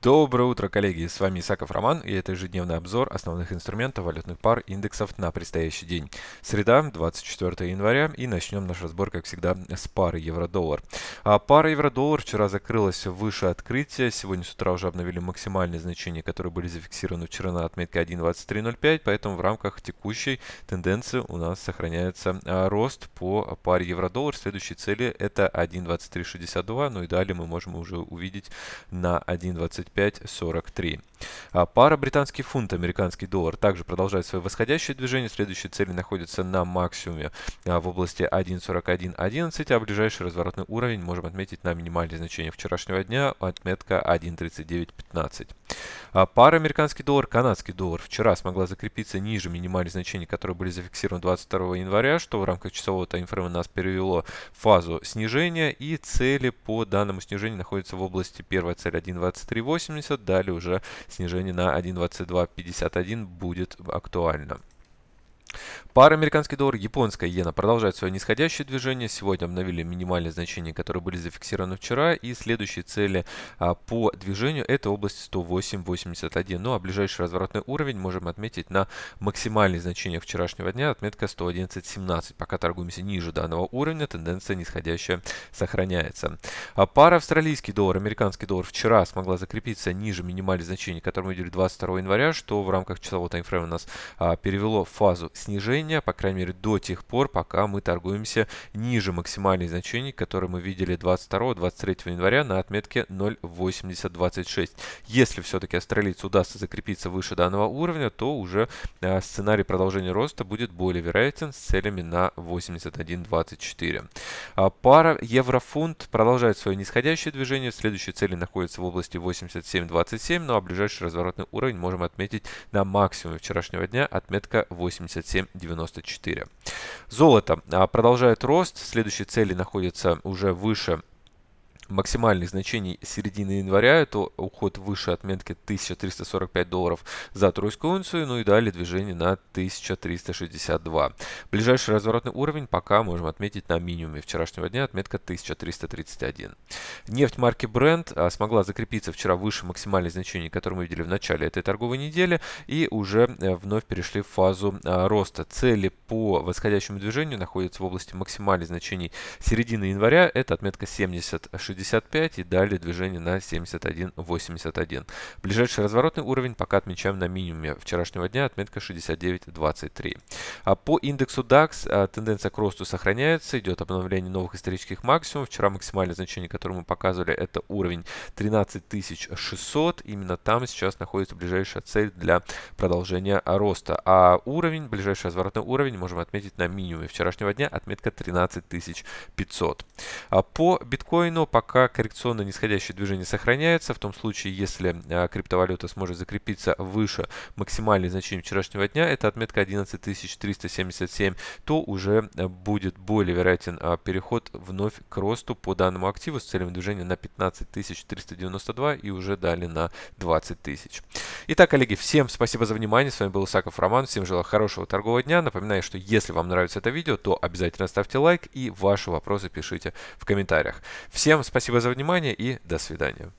Доброе утро, коллеги! С вами Исаков Роман и это ежедневный обзор основных инструментов валютных пар индексов на предстоящий день. Среда, 24 января и начнем наш разбор, как всегда, с пары евро-доллар. А пара евро-доллар вчера закрылась выше открытия. Сегодня с утра уже обновили максимальные значения, которые были зафиксированы вчера на отметке 1.2305, поэтому в рамках текущей тенденции у нас сохраняется а, рост по паре евро-доллар. Следующей цели это 1.2362, ну и далее мы можем уже увидеть на 1.23 5.43. А пара британский фунт, американский доллар также продолжает свое восходящее движение. Следующие цели находятся на максимуме а, в области 1.41.11, а ближайший разворотный уровень можем отметить на минимальные значения вчерашнего дня, отметка 1.39.15. А пара американский доллар, канадский доллар вчера смогла закрепиться ниже минимальных значений, которые были зафиксированы 22 января, что в рамках часового таймфрейма нас перевело в фазу снижения. И цели по данному снижению находятся в области первая цель 1.2380, далее уже снижение на 1.2251 будет актуально. Пара американский доллар, японская иена продолжает свое нисходящее движение. Сегодня обновили минимальные значения, которые были зафиксированы вчера. И следующие цели а, по движению это область 108.81. Ну а ближайший разворотный уровень можем отметить на максимальные значениях вчерашнего дня, отметка 111.17. Пока торгуемся ниже данного уровня, тенденция нисходящая сохраняется. А пара австралийский доллар, американский доллар вчера смогла закрепиться ниже минимальных значений, которые мы видели 22 января, что в рамках часового таймфрейма нас а, перевело в фазу снижения значения, по крайней мере до тех пор, пока мы торгуемся ниже максимальных значений, которые мы видели 22-23 января на отметке 0.8026. Если все-таки австралийцу удастся закрепиться выше данного уровня, то уже а, сценарий продолжения роста будет более вероятен с целями на 81.24. А, пара еврофунт продолжает свое нисходящее движение. Следующие цели находятся в области 87.27, ну а ближайший разворотный уровень можем отметить на максимуме вчерашнего дня отметка 87.90. 94. Золото а, продолжает рост. Следующие цели находятся уже выше максимальных значений середины января, это уход выше отметки 1345 долларов за тройскую унцию, ну и далее движение на 1362. Ближайший разворотный уровень пока можем отметить на минимуме вчерашнего дня, отметка 1331. Нефть марки Brent а, смогла закрепиться вчера выше максимальных значений, которые мы видели в начале этой торговой недели, и уже э, вновь перешли в фазу а, роста. Цели по восходящему движению находятся в области максимальных значений середины января, это отметка 70 65 и далее движение на 71.81. Ближайший разворотный уровень пока отмечаем на минимуме вчерашнего дня, отметка 69.23. А по индексу DAX а, тенденция к росту сохраняется, идет обновление новых исторических максимумов. Вчера максимальное значение, которое мы показывали, это уровень 13600. Именно там сейчас находится ближайшая цель для продолжения роста. А уровень, ближайший разворотный уровень, можем отметить на минимуме вчерашнего дня, отметка 13500. А по биткоину пока пока коррекционное нисходящее движение сохраняется. В том случае, если а, криптовалюта сможет закрепиться выше максимальной значения вчерашнего дня, это отметка 11377, то уже а, будет более вероятен а, переход вновь к росту по данному активу с целью движения на 15392 и уже далее на 20 тысяч. Итак, коллеги, всем спасибо за внимание. С вами был Исаков Роман. Всем желаю хорошего торгового дня. Напоминаю, что если вам нравится это видео, то обязательно ставьте лайк и ваши вопросы пишите в комментариях. Всем спасибо Спасибо за внимание и до свидания.